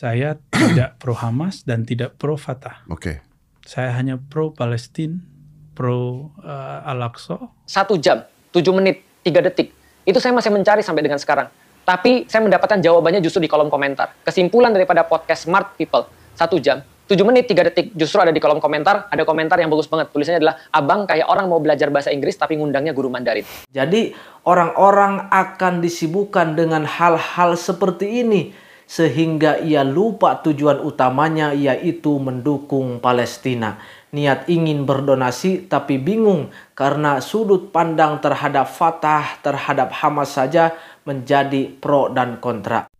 Saya tidak pro Hamas dan tidak pro Fatah. Oke. Okay. Saya hanya pro Palestina, pro uh, Al-Aqsa. Satu jam, tujuh menit, tiga detik. Itu saya masih mencari sampai dengan sekarang. Tapi saya mendapatkan jawabannya justru di kolom komentar. Kesimpulan daripada podcast Smart People, satu jam, tujuh menit tiga detik justru ada di kolom komentar ada komentar yang bagus banget tulisannya adalah abang kayak orang mau belajar bahasa Inggris tapi ngundangnya guru Mandarin jadi orang-orang akan disibukkan dengan hal-hal seperti ini sehingga ia lupa tujuan utamanya yaitu mendukung Palestina. Niat ingin berdonasi tapi bingung karena sudut pandang terhadap Fatah terhadap Hamas saja menjadi pro dan kontra.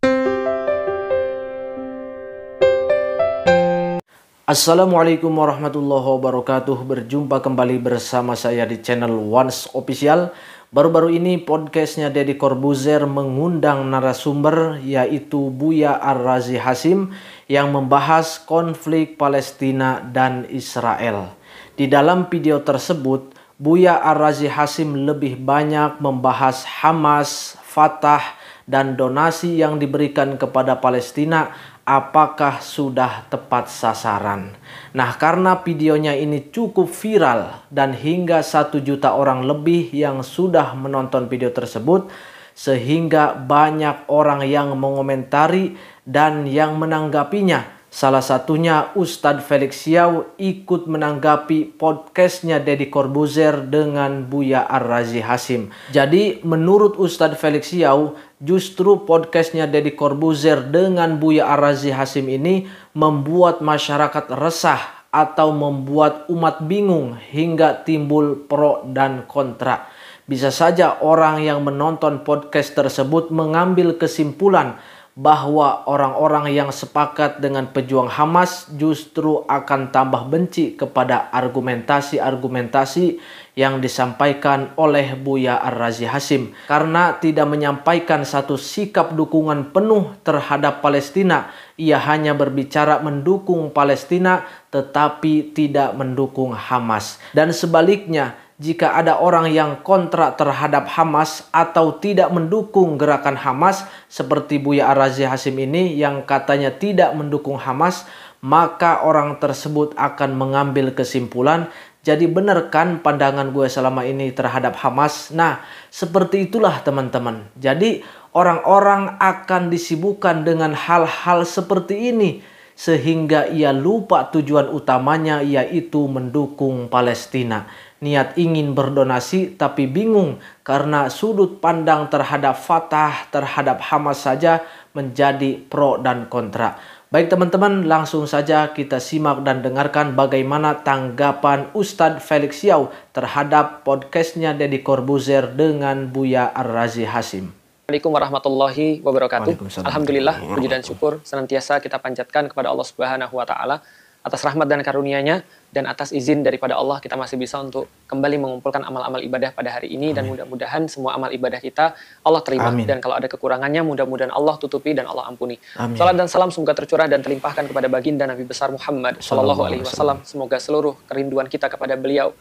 Assalamualaikum warahmatullahi wabarakatuh. Berjumpa kembali bersama saya di channel Once Official. Baru-baru ini podcastnya Deddy Corbuzier mengundang narasumber yaitu Buya Ar-Razi Hasim yang membahas konflik Palestina dan Israel. Di dalam video tersebut, Buya Ar-Razi Hasim lebih banyak membahas Hamas, Fatah, dan donasi yang diberikan kepada Palestina apakah sudah tepat sasaran. Nah, karena videonya ini cukup viral dan hingga satu juta orang lebih yang sudah menonton video tersebut, sehingga banyak orang yang mengomentari dan yang menanggapinya Salah satunya Ustadz Felix Xiao ikut menanggapi podcastnya Deddy Corbuzier dengan Buya Ar-Razi Hasim. Jadi menurut Ustadz Felix Xiao justru podcastnya Deddy Corbuzier dengan Buya Ar-Razi Hasim ini membuat masyarakat resah atau membuat umat bingung hingga timbul pro dan kontra. Bisa saja orang yang menonton podcast tersebut mengambil kesimpulan bahwa orang-orang yang sepakat dengan pejuang Hamas justru akan tambah benci kepada argumentasi-argumentasi yang disampaikan oleh Buya Ar-Razi Hasim karena tidak menyampaikan satu sikap dukungan penuh terhadap Palestina. Ia hanya berbicara mendukung Palestina tetapi tidak mendukung Hamas. Dan sebaliknya, jika ada orang yang kontra terhadap Hamas atau tidak mendukung gerakan Hamas seperti Buya Arazi Hasim ini yang katanya tidak mendukung Hamas, maka orang tersebut akan mengambil kesimpulan jadi benar kan pandangan gue selama ini terhadap Hamas? Nah, seperti itulah teman-teman. Jadi orang-orang akan disibukkan dengan hal-hal seperti ini sehingga ia lupa tujuan utamanya yaitu mendukung Palestina. Niat ingin berdonasi tapi bingung karena sudut pandang terhadap Fatah terhadap Hamas saja menjadi pro dan kontra. Baik teman-teman, langsung saja kita simak dan dengarkan bagaimana tanggapan Ustadz Felix Yau terhadap podcastnya Deddy Corbuzier dengan Buya Ar-Razi Hasim. Assalamualaikum warahmatullahi wabarakatuh. Alhamdulillah, puji dan syukur senantiasa kita panjatkan kepada Allah Subhanahu wa taala atas rahmat dan karunia-Nya dan atas izin daripada Allah kita masih bisa untuk kembali mengumpulkan amal-amal ibadah pada hari ini Amin. dan mudah-mudahan semua amal ibadah kita Allah terima Amin. dan kalau ada kekurangannya mudah-mudahan Allah tutupi dan Allah ampuni. Amin. Salam dan salam semoga tercurah dan terlimpahkan kepada baginda Nabi besar Muhammad sallallahu alaihi wasallam. Semoga seluruh kerinduan kita kepada beliau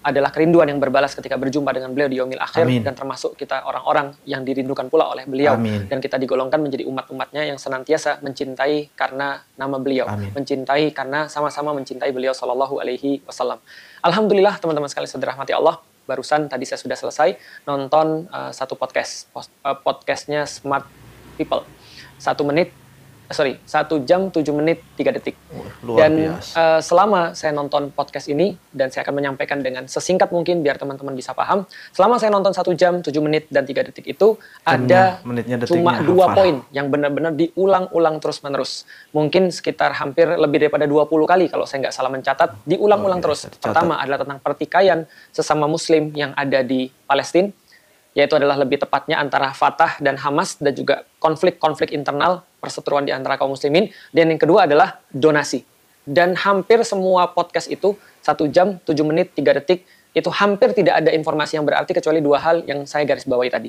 adalah kerinduan yang berbalas ketika berjumpa dengan beliau di Yomil akhir Amin. dan termasuk kita orang-orang yang dirindukan pula oleh beliau Amin. dan kita digolongkan menjadi umat-umatnya yang senantiasa mencintai karena nama beliau, Amin. mencintai karena sama-sama mencintai beliau Shallallahu alaihi wasallam. Alhamdulillah teman-teman sekali mati Allah barusan tadi saya sudah selesai nonton uh, satu podcast eh, podcastnya Smart People satu menit sorry, satu jam 7 menit 3 detik. Luar dan biasa. Uh, selama saya nonton podcast ini dan saya akan menyampaikan dengan sesingkat mungkin biar teman-teman bisa paham. Selama saya nonton satu jam 7 menit dan 3 detik itu ada menitnya, cuma dua poin yang benar-benar diulang-ulang terus-menerus. Mungkin sekitar hampir lebih daripada 20 kali kalau saya nggak salah mencatat, diulang-ulang terus. Pertama adalah tentang pertikaian sesama muslim yang ada di Palestina yaitu adalah lebih tepatnya antara Fatah dan Hamas dan juga konflik-konflik internal perseteruan di antara kaum muslimin. Dan yang kedua adalah donasi. Dan hampir semua podcast itu satu jam, 7 menit, 3 detik, itu hampir tidak ada informasi yang berarti kecuali dua hal yang saya garis bawahi tadi.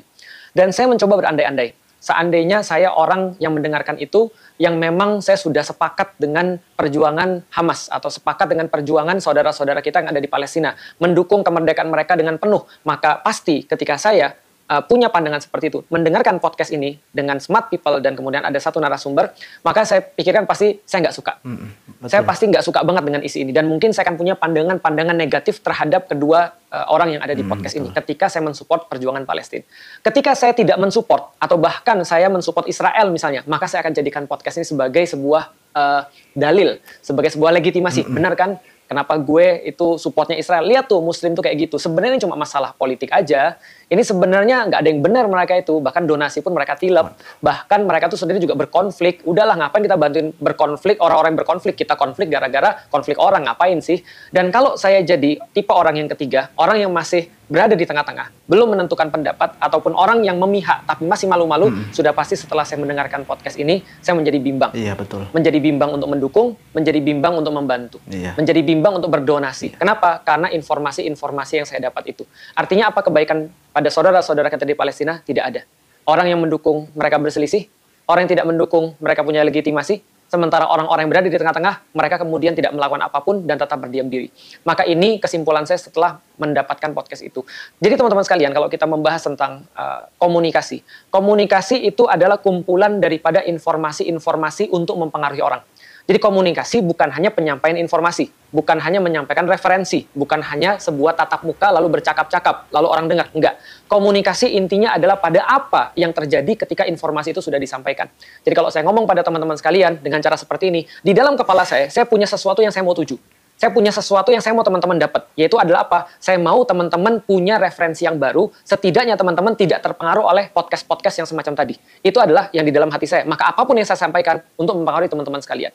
Dan saya mencoba berandai-andai. Seandainya saya orang yang mendengarkan itu yang memang saya sudah sepakat dengan perjuangan Hamas atau sepakat dengan perjuangan saudara-saudara kita yang ada di Palestina, mendukung kemerdekaan mereka dengan penuh, maka pasti ketika saya uh, punya pandangan seperti itu, mendengarkan podcast ini dengan smart people dan kemudian ada satu narasumber, maka saya pikirkan pasti saya nggak suka. Hmm, saya pasti nggak suka banget dengan isi ini dan mungkin saya akan punya pandangan-pandangan negatif terhadap kedua uh, orang yang ada di podcast hmm, ini ketika saya mensupport perjuangan Palestina. Ketika saya tidak mensupport atau bahkan saya mensupport Israel misalnya, maka saya akan jadikan podcast ini sebagai sebuah uh, dalil, sebagai sebuah legitimasi. Hmm, benar kan? Kenapa gue itu supportnya Israel? Lihat tuh Muslim tuh kayak gitu. Sebenarnya cuma masalah politik aja. Ini sebenarnya nggak ada yang benar mereka itu. Bahkan donasi pun mereka tilap. Bahkan mereka tuh sendiri juga berkonflik. Udahlah ngapain kita bantuin berkonflik orang-orang yang berkonflik. Kita konflik gara-gara konflik orang ngapain sih? Dan kalau saya jadi tipe orang yang ketiga, orang yang masih berada di tengah-tengah, belum menentukan pendapat ataupun orang yang memihak tapi masih malu-malu, hmm. sudah pasti setelah saya mendengarkan podcast ini saya menjadi bimbang. Iya, betul. Menjadi bimbang untuk mendukung, menjadi bimbang untuk membantu, iya. menjadi bimbang untuk berdonasi. Iya. Kenapa? Karena informasi-informasi yang saya dapat itu. Artinya apa kebaikan pada saudara-saudara kita di Palestina tidak ada. Orang yang mendukung mereka berselisih, orang yang tidak mendukung mereka punya legitimasi, sementara orang-orang yang berada di tengah-tengah mereka kemudian tidak melakukan apapun dan tetap berdiam diri. Maka ini kesimpulan saya setelah mendapatkan podcast itu. Jadi teman-teman sekalian kalau kita membahas tentang uh, komunikasi, komunikasi itu adalah kumpulan daripada informasi-informasi untuk mempengaruhi orang. Jadi komunikasi bukan hanya penyampaian informasi, bukan hanya menyampaikan referensi, bukan hanya sebuah tatap muka lalu bercakap-cakap, lalu orang dengar. Enggak. Komunikasi intinya adalah pada apa yang terjadi ketika informasi itu sudah disampaikan. Jadi kalau saya ngomong pada teman-teman sekalian dengan cara seperti ini, di dalam kepala saya, saya punya sesuatu yang saya mau tuju saya punya sesuatu yang saya mau teman-teman dapat, yaitu adalah apa? Saya mau teman-teman punya referensi yang baru, setidaknya teman-teman tidak terpengaruh oleh podcast-podcast yang semacam tadi. Itu adalah yang di dalam hati saya. Maka apapun yang saya sampaikan untuk mempengaruhi teman-teman sekalian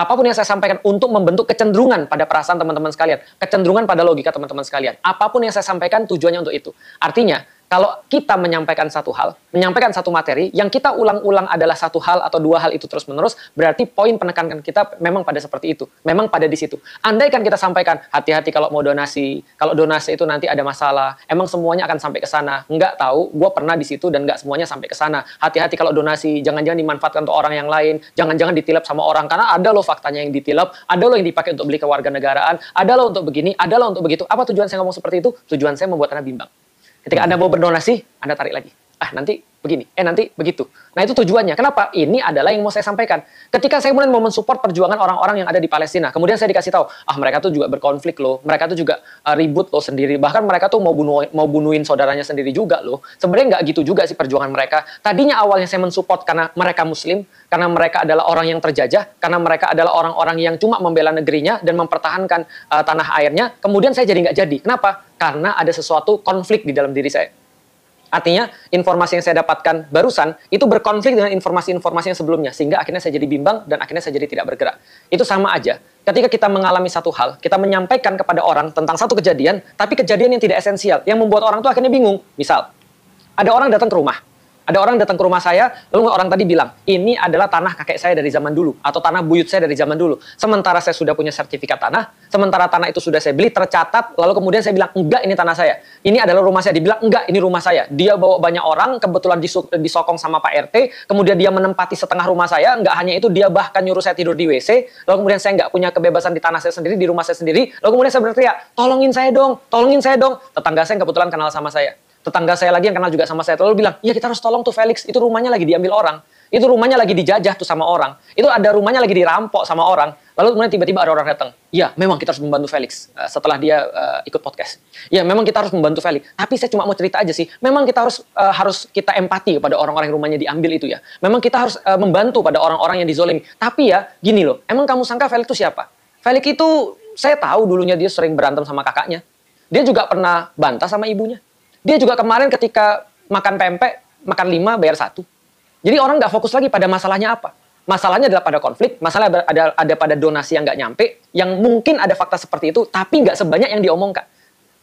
apapun yang saya sampaikan untuk membentuk kecenderungan pada perasaan teman-teman sekalian, kecenderungan pada logika teman-teman sekalian. Apapun yang saya sampaikan tujuannya untuk itu. Artinya, kalau kita menyampaikan satu hal, menyampaikan satu materi yang kita ulang-ulang adalah satu hal atau dua hal itu terus-menerus, berarti poin penekankan kita memang pada seperti itu, memang pada di situ. Andaikan kita sampaikan hati-hati kalau mau donasi, kalau donasi itu nanti ada masalah, emang semuanya akan sampai ke sana. Enggak tahu, gue pernah di situ dan enggak semuanya sampai ke sana. Hati-hati kalau donasi, jangan-jangan dimanfaatkan untuk orang yang lain, jangan-jangan ditilap sama orang karena ada loh faktanya yang ditilap, ada loh yang dipakai untuk beli kewarganegaraan, ada loh untuk begini, ada loh untuk begitu. Apa tujuan saya ngomong seperti itu? Tujuan saya membuat Anda bimbang. Ketika Anda mau berdonasi, Anda tarik lagi ah nanti begini, eh nanti begitu. Nah itu tujuannya. Kenapa? Ini adalah yang mau saya sampaikan. Ketika saya kemudian mau mensupport perjuangan orang-orang yang ada di Palestina, kemudian saya dikasih tahu, ah mereka tuh juga berkonflik loh, mereka tuh juga uh, ribut loh sendiri, bahkan mereka tuh mau bunuh mau bunuhin saudaranya sendiri juga loh. Sebenarnya nggak gitu juga sih perjuangan mereka. Tadinya awalnya saya mensupport karena mereka Muslim, karena mereka adalah orang yang terjajah, karena mereka adalah orang-orang yang cuma membela negerinya dan mempertahankan uh, tanah airnya. Kemudian saya jadi nggak jadi. Kenapa? Karena ada sesuatu konflik di dalam diri saya Artinya informasi yang saya dapatkan barusan itu berkonflik dengan informasi-informasi yang sebelumnya sehingga akhirnya saya jadi bimbang dan akhirnya saya jadi tidak bergerak. Itu sama aja. Ketika kita mengalami satu hal, kita menyampaikan kepada orang tentang satu kejadian tapi kejadian yang tidak esensial yang membuat orang itu akhirnya bingung. Misal, ada orang datang ke rumah. Ada orang datang ke rumah saya, lalu orang tadi bilang, ini adalah tanah kakek saya dari zaman dulu, atau tanah buyut saya dari zaman dulu. Sementara saya sudah punya sertifikat tanah, sementara tanah itu sudah saya beli, tercatat, lalu kemudian saya bilang, enggak ini tanah saya. Ini adalah rumah saya. Dibilang, enggak ini rumah saya. Dia bawa banyak orang, kebetulan disokong sama Pak RT, kemudian dia menempati setengah rumah saya, enggak hanya itu, dia bahkan nyuruh saya tidur di WC, lalu kemudian saya enggak punya kebebasan di tanah saya sendiri, di rumah saya sendiri, lalu kemudian saya berteriak, tolongin saya dong, tolongin saya dong. Tetangga saya kebetulan kenal sama saya tetangga saya lagi yang kenal juga sama saya lalu bilang, ya kita harus tolong tuh Felix, itu rumahnya lagi diambil orang, itu rumahnya lagi dijajah tuh sama orang, itu ada rumahnya lagi dirampok sama orang, lalu kemudian tiba-tiba ada orang datang, ya memang kita harus membantu Felix uh, setelah dia uh, ikut podcast, ya memang kita harus membantu Felix, tapi saya cuma mau cerita aja sih, memang kita harus uh, harus kita empati kepada orang-orang yang rumahnya diambil itu ya, memang kita harus uh, membantu pada orang-orang yang dizolimi, tapi ya gini loh, emang kamu sangka Felix itu siapa? Felix itu saya tahu dulunya dia sering berantem sama kakaknya, dia juga pernah bantah sama ibunya dia juga kemarin ketika makan pempek, makan lima bayar satu. Jadi orang nggak fokus lagi pada masalahnya apa. Masalahnya adalah pada konflik, masalah ada, ada pada donasi yang nggak nyampe, yang mungkin ada fakta seperti itu, tapi nggak sebanyak yang diomongkan.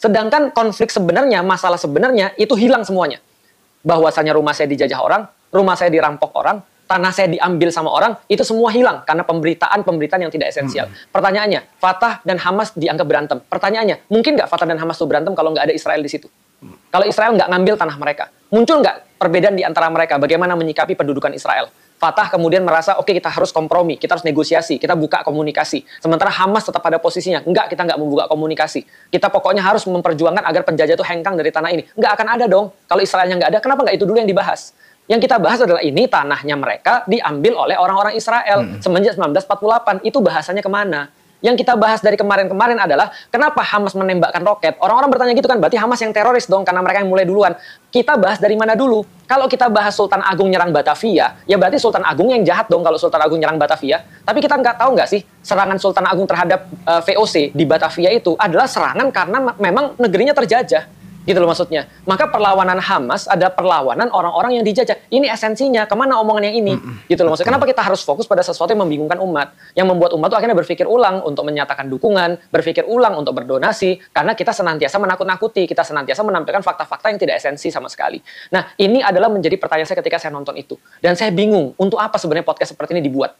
Sedangkan konflik sebenarnya, masalah sebenarnya itu hilang semuanya. Bahwasanya rumah saya dijajah orang, rumah saya dirampok orang, tanah saya diambil sama orang, itu semua hilang karena pemberitaan-pemberitaan yang tidak esensial. Hmm. Pertanyaannya, Fatah dan Hamas dianggap berantem. Pertanyaannya, mungkin nggak Fatah dan Hamas itu berantem kalau nggak ada Israel di situ? Kalau Israel nggak ngambil tanah mereka, muncul nggak perbedaan di antara mereka? Bagaimana menyikapi pendudukan Israel? Fatah kemudian merasa, oke okay, kita harus kompromi, kita harus negosiasi, kita buka komunikasi. Sementara Hamas tetap pada posisinya, enggak kita enggak membuka komunikasi. Kita pokoknya harus memperjuangkan agar penjajah itu hengkang dari tanah ini. Enggak akan ada dong, kalau Israelnya enggak ada, kenapa enggak itu dulu yang dibahas? Yang kita bahas adalah ini tanahnya mereka diambil oleh orang-orang Israel hmm. semenjak 1948. Itu bahasanya kemana? Yang kita bahas dari kemarin-kemarin adalah kenapa Hamas menembakkan roket. Orang-orang bertanya gitu kan, berarti Hamas yang teroris dong karena mereka yang mulai duluan. Kita bahas dari mana dulu? Kalau kita bahas Sultan Agung nyerang Batavia, ya berarti Sultan Agung yang jahat dong kalau Sultan Agung nyerang Batavia. Tapi kita nggak tahu nggak sih serangan Sultan Agung terhadap uh, eh, VOC di Batavia itu adalah serangan karena memang negerinya terjajah gitu loh maksudnya. Maka perlawanan Hamas ada perlawanan orang-orang yang dijajah. Ini esensinya, kemana omongan yang ini, gitu loh maksudnya. Kenapa kita harus fokus pada sesuatu yang membingungkan umat, yang membuat umat itu akhirnya berpikir ulang untuk menyatakan dukungan, berpikir ulang untuk berdonasi, karena kita senantiasa menakut-nakuti, kita senantiasa menampilkan fakta-fakta yang tidak esensi sama sekali. Nah, ini adalah menjadi pertanyaan saya ketika saya nonton itu, dan saya bingung untuk apa sebenarnya podcast seperti ini dibuat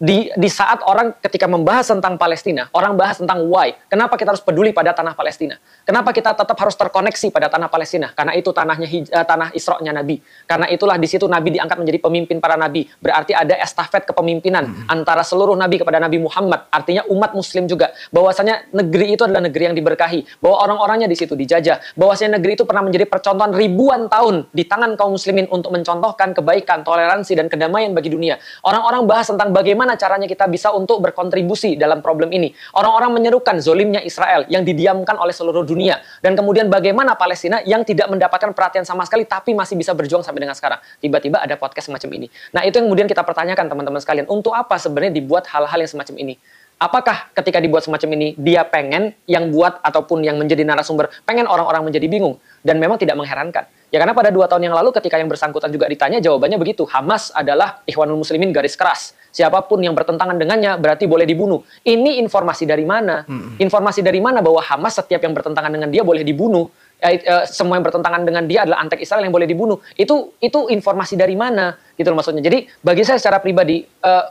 di di saat orang ketika membahas tentang Palestina, orang bahas tentang why. Kenapa kita harus peduli pada tanah Palestina? Kenapa kita tetap harus terkoneksi pada tanah Palestina? Karena itu tanahnya eh, tanah Isra'nya Nabi. Karena itulah di situ Nabi diangkat menjadi pemimpin para nabi. Berarti ada estafet kepemimpinan hmm. antara seluruh nabi kepada Nabi Muhammad. Artinya umat muslim juga bahwasanya negeri itu adalah negeri yang diberkahi, bahwa orang-orangnya di situ dijajah, bahwasanya negeri itu pernah menjadi percontohan ribuan tahun di tangan kaum muslimin untuk mencontohkan kebaikan, toleransi dan kedamaian bagi dunia. Orang-orang bahas tentang bagaimana bagaimana caranya kita bisa untuk berkontribusi dalam problem ini. Orang-orang menyerukan zolimnya Israel yang didiamkan oleh seluruh dunia. Dan kemudian bagaimana Palestina yang tidak mendapatkan perhatian sama sekali tapi masih bisa berjuang sampai dengan sekarang. Tiba-tiba ada podcast semacam ini. Nah itu yang kemudian kita pertanyakan teman-teman sekalian. Untuk apa sebenarnya dibuat hal-hal yang semacam ini? apakah ketika dibuat semacam ini dia pengen yang buat ataupun yang menjadi narasumber pengen orang-orang menjadi bingung dan memang tidak mengherankan Ya karena pada dua tahun yang lalu ketika yang bersangkutan juga ditanya jawabannya begitu. Hamas adalah Ikhwanul Muslimin garis keras. Siapapun yang bertentangan dengannya berarti boleh dibunuh. Ini informasi dari mana? Informasi dari mana bahwa Hamas setiap yang bertentangan dengan dia boleh dibunuh? Eh, eh, semua yang bertentangan dengan dia adalah antek Israel yang boleh dibunuh. Itu itu informasi dari mana? Gitu loh maksudnya. Jadi bagi saya secara pribadi eh,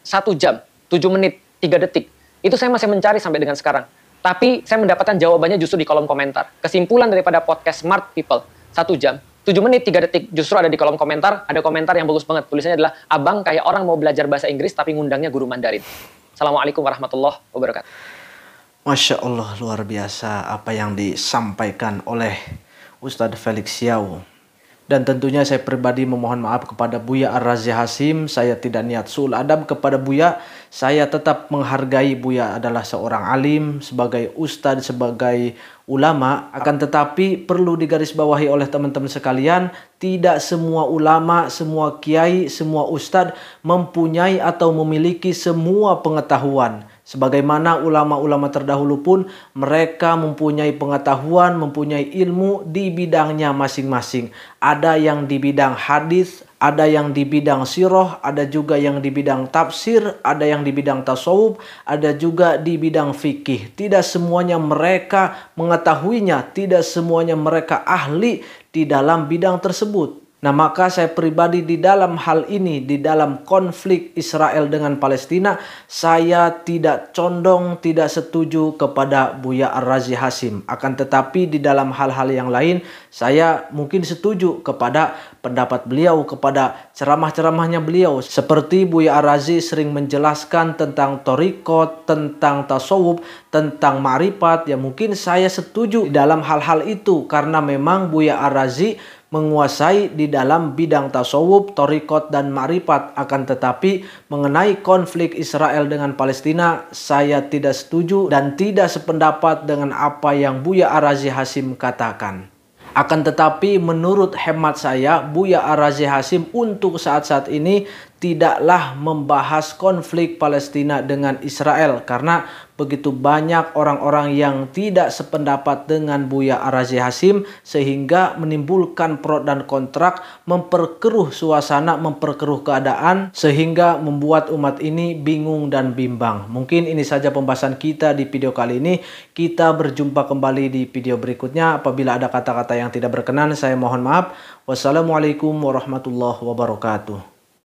satu jam, tujuh menit, tiga detik itu saya masih mencari sampai dengan sekarang. Tapi saya mendapatkan jawabannya justru di kolom komentar. Kesimpulan daripada podcast Smart People satu jam, tujuh menit tiga detik justru ada di kolom komentar ada komentar yang bagus banget tulisannya adalah abang kayak orang mau belajar bahasa Inggris tapi ngundangnya guru Mandarin. Assalamualaikum warahmatullahi wabarakatuh. Masya Allah luar biasa apa yang disampaikan oleh Ustadz Felix Yao dan tentunya saya pribadi memohon maaf kepada Buya Ar-Razi Hasim. Saya tidak niat sul adab kepada Buya. Saya tetap menghargai Buya adalah seorang alim, sebagai ustadz, sebagai ulama. Akan tetapi perlu digarisbawahi oleh teman-teman sekalian, tidak semua ulama, semua kiai, semua ustadz mempunyai atau memiliki semua pengetahuan Sebagaimana ulama-ulama terdahulu pun mereka mempunyai pengetahuan, mempunyai ilmu di bidangnya masing-masing. Ada yang di bidang hadis, ada yang di bidang siroh, ada juga yang di bidang tafsir, ada yang di bidang tasawuf, ada juga di bidang fikih. Tidak semuanya mereka mengetahuinya, tidak semuanya mereka ahli di dalam bidang tersebut. Nah, maka saya pribadi di dalam hal ini, di dalam konflik Israel dengan Palestina, saya tidak condong, tidak setuju kepada Buya Ar-Razi Hasim. Akan tetapi di dalam hal-hal yang lain, saya mungkin setuju kepada pendapat beliau, kepada ceramah-ceramahnya beliau. Seperti Buya Ar-Razi sering menjelaskan tentang torikot, tentang tasawuf, tentang marifat, ya mungkin saya setuju dalam hal-hal itu. Karena memang Buya Ar-Razi menguasai di dalam bidang tasawuf, torikot, dan maripat, Akan tetapi mengenai konflik Israel dengan Palestina, saya tidak setuju dan tidak sependapat dengan apa yang Buya Arazi Hasim katakan. Akan tetapi menurut hemat saya Buya Arazi Hasim untuk saat-saat ini tidaklah membahas konflik Palestina dengan Israel karena begitu banyak orang-orang yang tidak sependapat dengan Buya Arazi Hasim sehingga menimbulkan pro dan kontrak memperkeruh suasana memperkeruh keadaan sehingga membuat umat ini bingung dan bimbang mungkin ini saja pembahasan kita di video kali ini kita berjumpa kembali di video berikutnya apabila ada kata-kata yang tidak berkenan saya mohon maaf wassalamualaikum warahmatullahi wabarakatuh